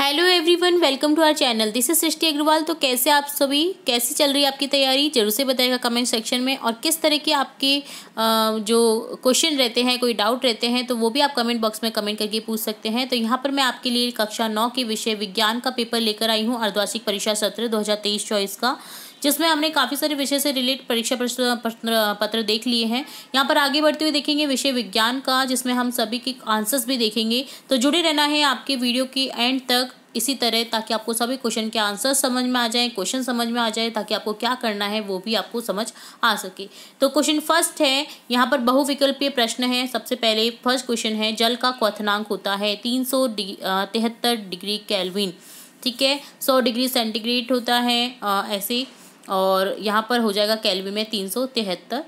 hello everyone welcome to our channel this is Srishti Agarwal तो कैसे आप सभी कैसी चल रही है आपकी तैयारी जरूर से बताएगा कमेंट सेक्शन में और किस तरह के आपके जो क्वेश्चन रहते हैं कोई डाउट रहते हैं तो वो भी आप कमेंट बॉक्स में कमेंट करके पूछ सकते हैं तो यहाँ पर मैं आपके लिए कक्षा नौ के विषय विज्ञान का पेपर लेकर आई हूँ अर्धवार्षिक परीक्षा सत्र दो हज़ार का जिसमें हमने काफ़ी सारे विषय से रिलेट परीक्षा प्रश्न पत्र देख लिए हैं यहाँ पर आगे बढ़ते हुए देखेंगे विषय विज्ञान का जिसमें हम सभी के आंसर्स भी देखेंगे तो जुड़े रहना है आपके वीडियो की एंड तक इसी तरह ताकि आपको सभी क्वेश्चन के आंसर समझ में आ जाए क्वेश्चन समझ में आ जाए ताकि आपको क्या करना है वो भी आपको समझ आ सके तो क्वेश्चन फर्स्ट है यहाँ पर बहुविकल्पीय प्रश्न है सबसे पहले फर्स्ट क्वेश्चन है जल का क्वथनांक होता है तीन सौ तिहत्तर डिग्री कैलविन ठीक है सौ डिग्री सेंटीग्रेड होता है आ, ऐसे और यहाँ पर हो जाएगा कैलविन में तीन सौ तिहत्तर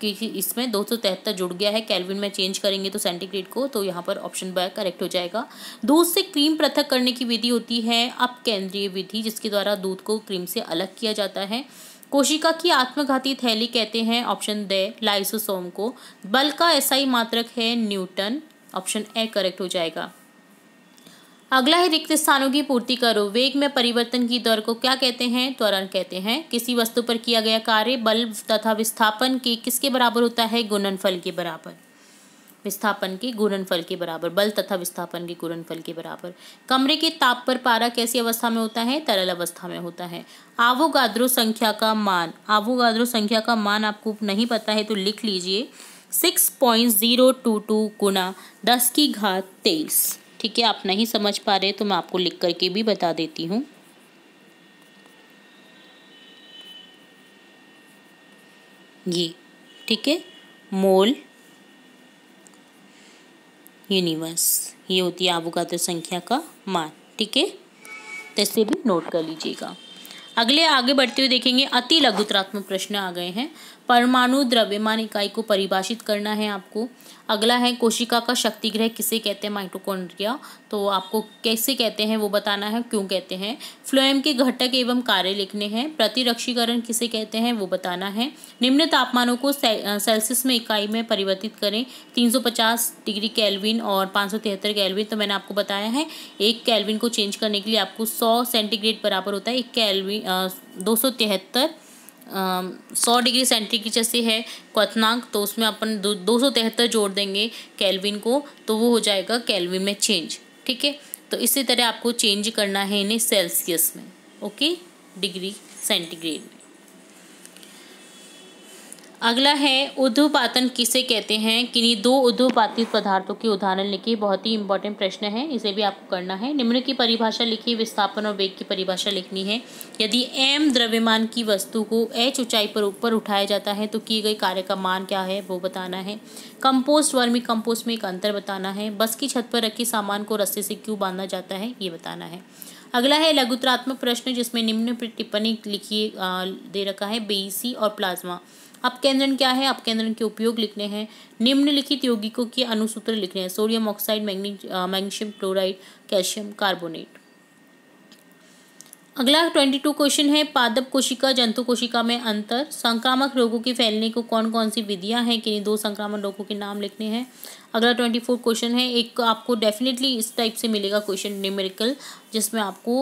क्योंकि इसमें दो सौ तिहत्तर जुड़ गया है कैलविन में चेंज करेंगे तो सेंटीग्रेड को तो यहाँ पर ऑप्शन बाय करेक्ट हो जाएगा दूध से क्रीम पृथक करने की विधि होती है अप केंद्रीय विधि जिसके द्वारा दूध को क्रीम से अलग किया जाता है कोशिका की आत्मघाती थैली कहते हैं ऑप्शन द लाइसोसोम को बल का ऐसा ही मात्रक है न्यूटन ऑप्शन ए करेक्ट हो जाएगा अगला है रिक्त स्थानों की पूर्ति करो वेग में परिवर्तन की दर को क्या कहते हैं त्वरण कहते हैं किसी वस्तु पर किया गया कार्य बल तथा विस्थापन के किसके बराबर होता है गुणनफल के बराबर विस्थापन के गुणनफल के बराबर बल तथा विस्थापन के गुणनफल के बराबर कमरे के ताप पर पारा कैसी अवस्था में होता है तरल अवस्था में होता है आवोगाद्रो संख्या का मान आवोगाद्रो संख्या का मान आपको नहीं पता है तो लिख लीजिए six point zero two two गुना दस की घात तेईस ठीक है आप नहीं समझ पा रहे तो मैं आपको लिख करके भी बता देती हूँ ये ठीक है मोल यूनिवर्स ये होती है आबुगात्र संख्या का मान ठीक है तैसे तो भी नोट कर लीजिएगा अगले आगे बढ़ते हुए देखेंगे अति लघुतरात्मक प्रश्न आ गए हैं परमाणु द्रव्यमान इकाई को परिभाषित करना है आपको अगला है कोशिका का शक्ति ग्रह किसे कहते हैं माइटोकॉन्ड्रिया तो आपको कैसे कहते हैं वो बताना है क्यों कहते हैं फ्लोएम के घटक एवं कार्य लिखने हैं प्रतिरक्षीकरण किसे कहते हैं वो बताना है निम्न तापमानों को सेल्सियस में इकाई में परिवर्तित करें 350 डिग्री कैलविन और तिहत्तर कैलविन तो मैंने आपको बताया है एक कैलविन को चेंज करने के लिए आपको सौ सेंटीग्रेड बराबर होता है एक कैलविन दो सौ तिहत्तर सौ डिग्री सेंटीग्रेड जैसे है क्वनाक तो उसमें अपन दो सौ तिहत्तर जोड़ देंगे कैलविन को तो वो हो जाएगा कैलविन में चेंज ठीक है तो इसी तरह आपको चेंज करना है इन्हें सेल्सियस में ओके डिग्री सेंटीग्रेड में अगला है उद्धवपातन किसे कहते हैं किन्हीं दो उद्धवपातित पदार्थों के उदाहरण लिखिए बहुत ही इंपॉर्टेंट प्रश्न है इसे भी आपको करना है निम्न की परिभाषा लिखिए विस्थापन और वेग की परिभाषा लिखनी है यदि एम द्रव्यमान की वस्तु को एच ऊंचाई पर ऊपर उठाया जाता है तो किए गए कार्य का मान क्या है वो बताना है कंपोस्ट वर्मी कंपोस्ट में एक अंतर बताना है बस की छत पर रखे सामान को रस्से से क्यों बांधा जाता है ये बताना है अगला है लघुत्रात्मक प्रश्न जिसमें निम्न टिप्पणी लिखिए दे रखा है बेईसी e और प्लाज्मा अपकेंद्रण क्या है अपकेंद्रण के उपयोग लिखने हैं निम्नलिखित यौगिकों के अनुसूत्र लिखने हैं sodium oxide magnesium chloride calcium carbonate अगला ट्वेंटी टू क्वेश्चन है पादप कोशिका जंतु कोशिका में अंतर संक्रामक रोगों के फैलने को कौन कौन सी विधियां हैं कि दो संक्रामक रोगों के नाम लिखने हैं अगला ट्वेंटी फोर क्वेश्चन है एक आपको डेफिनेटली इस टाइप से मिलेगा क्वेश्चन न्यूमेरिकल जिसमें आपको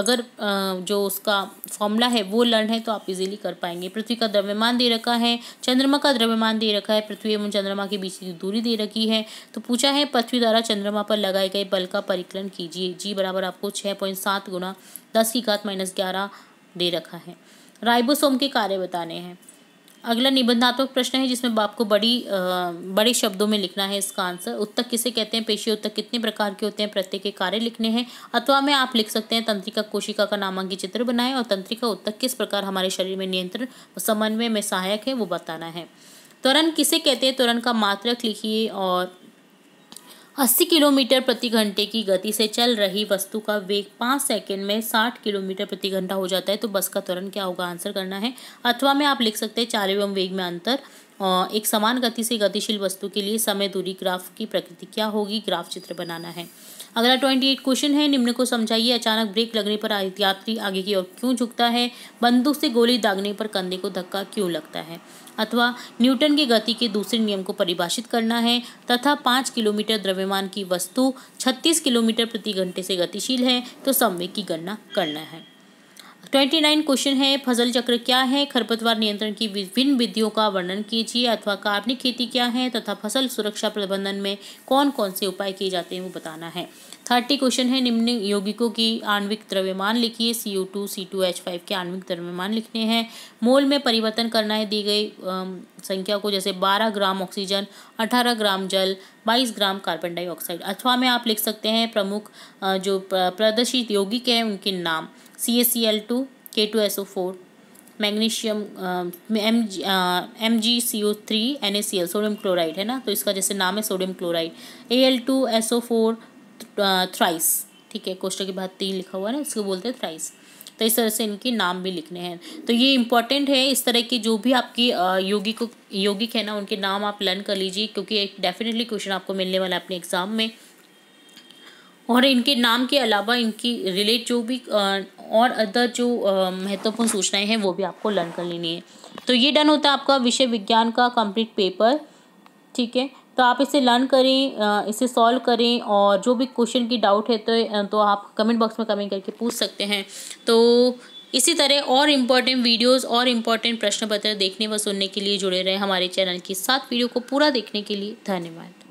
अगर जो उसका फॉर्मूला है वो लर्न है तो आप इजीली कर पाएंगे पृथ्वी का द्रव्यमान दे रखा है चंद्रमा का द्रव्यमान दे रखा है पृथ्वी एवं चंद्रमा के बीच की दूरी दे रखी है तो पूछा है पृथ्वी द्वारा चंद्रमा पर लगाए गए बल का परिकलन कीजिए जी बराबर आपको छः पॉइंट सात गुना दस की घात माइनस ग्यारह दे रखा है राइबोसोम के कार्य बताने हैं अगला निबंधात्मक प्रश्न है जिसमें आपको बड़ी आ, बड़े शब्दों में लिखना है इसका आंसर उत्तक किसे कहते हैं पेशी उत्तक कितने प्रकार के होते हैं प्रत्येक के कार्य लिखने हैं अथवा में आप लिख सकते हैं तंत्रिका कोशिका का नामांकित चित्र बनाएं और तंत्रिका उत्तक किस प्रकार हमारे शरीर में नियंत्रण समन्वय में सहायक है वो बताना है त्वरण किसे कहते हैं त्वरण का मात्रक लिखिए और 80 किलोमीटर प्रति घंटे की गति से चल रही वस्तु का वेग पाँच सेकंड में 60 किलोमीटर प्रति घंटा हो जाता है तो बस का त्वरण क्या होगा आंसर करना है अथवा में आप लिख सकते हैं चार एवं वेग में अंतर एक समान गति से गतिशील वस्तु के लिए समय दूरी ग्राफ की प्रकृति क्या होगी ग्राफ चित्र बनाना है अगला ट्वेंटी एट क्वेश्चन है निम्न को समझाइए अचानक ब्रेक लगने पर यात्री आगे की ओर क्यों झुकता है बंदूक से गोली दागने पर कंधे को धक्का क्यों लगता है अथवा न्यूटन के गति के दूसरे नियम को परिभाषित करना है तथा पाँच किलोमीटर द्रव्यमान की वस्तु छत्तीस किलोमीटर प्रति घंटे से गतिशील है तो संवेग की गणना करना है ट्वेंटी नाइन क्वेश्चन है फसल चक्र क्या है खरपतवार नियंत्रण की विभिन्न विधियों का वर्णन कीजिए अथवा कार्बनिक खेती क्या है तथा फसल सुरक्षा प्रबंधन में कौन कौन से उपाय किए जाते हैं वो बताना है थर्टी क्वेश्चन है निम्न यौगिकों की आणविक द्रव्यमान लिखिए C O two C two H five के आणविक द्रव्यमान लिखने हैं मोल में परिवर्तन करना है दी गई संख्या को जैसे बारह ग्राम ऑक्सीजन अठारह ग्राम जल बाईस ग्राम कार्बन डाइऑक्साइड अथवा में आप लिख सकते हैं प्रमुख जो प्रदर्शित यौगिक हैं उनके नाम C A C L two K two S O four magnesium M M G C O three N A C L sodium chloride है ना तो इसका जैसे नाम है sodium chloride A L two S O four thrice ठीक है कोष्टक के बाद तीन लिखा हुआ है ना इसको बोलते हैं थ्राइस तो इस तरह से इनके नाम भी लिखने हैं तो ये इंपॉर्टेंट है इस तरह के जो भी आपकी uh, योगिक योगिक है ना उनके नाम आप लर्न कर लीजिए क्योंकि एक डेफिनेटली क्वेश्चन आपको मिलने वाला है अपने एग्ज़ाम में और इनके नाम के अलावा इनकी रिलेट जो भी uh, और अदर जो महत्वपूर्ण सूचनाएं हैं वो भी आपको लर्न कर लेनी है तो ये डन होता है आपका विषय विज्ञान का कंप्लीट पेपर ठीक है तो आप इसे लर्न करें इसे सॉल्व करें और जो भी क्वेश्चन की डाउट है तो तो आप कमेंट बॉक्स में कमेंट करके पूछ सकते हैं तो इसी तरह और इम्पॉर्टेंट वीडियोस और इम्पॉर्टेंट प्रश्न पत्र देखने व सुनने के लिए जुड़े रहें हमारे चैनल की साथ वीडियो को पूरा देखने के लिए धन्यवाद